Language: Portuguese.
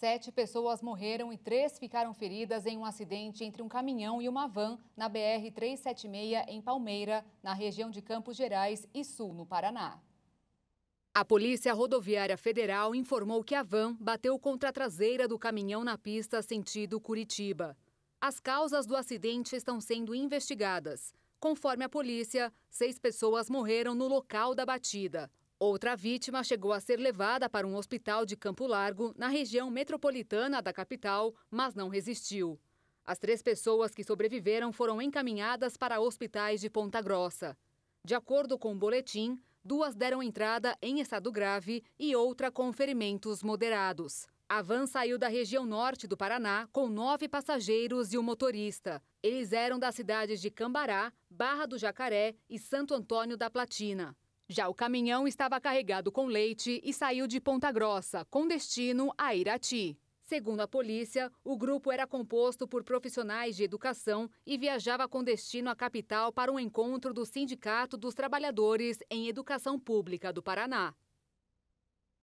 Sete pessoas morreram e três ficaram feridas em um acidente entre um caminhão e uma van na BR-376 em Palmeira, na região de Campos Gerais e Sul, no Paraná. A Polícia Rodoviária Federal informou que a van bateu contra a traseira do caminhão na pista sentido Curitiba. As causas do acidente estão sendo investigadas. Conforme a polícia, seis pessoas morreram no local da batida. Outra vítima chegou a ser levada para um hospital de Campo Largo, na região metropolitana da capital, mas não resistiu. As três pessoas que sobreviveram foram encaminhadas para hospitais de Ponta Grossa. De acordo com o boletim, duas deram entrada em estado grave e outra com ferimentos moderados. A van saiu da região norte do Paraná com nove passageiros e o um motorista. Eles eram das cidades de Cambará, Barra do Jacaré e Santo Antônio da Platina. Já o caminhão estava carregado com leite e saiu de Ponta Grossa, com destino a Irati. Segundo a polícia, o grupo era composto por profissionais de educação e viajava com destino à capital para um encontro do Sindicato dos Trabalhadores em Educação Pública do Paraná.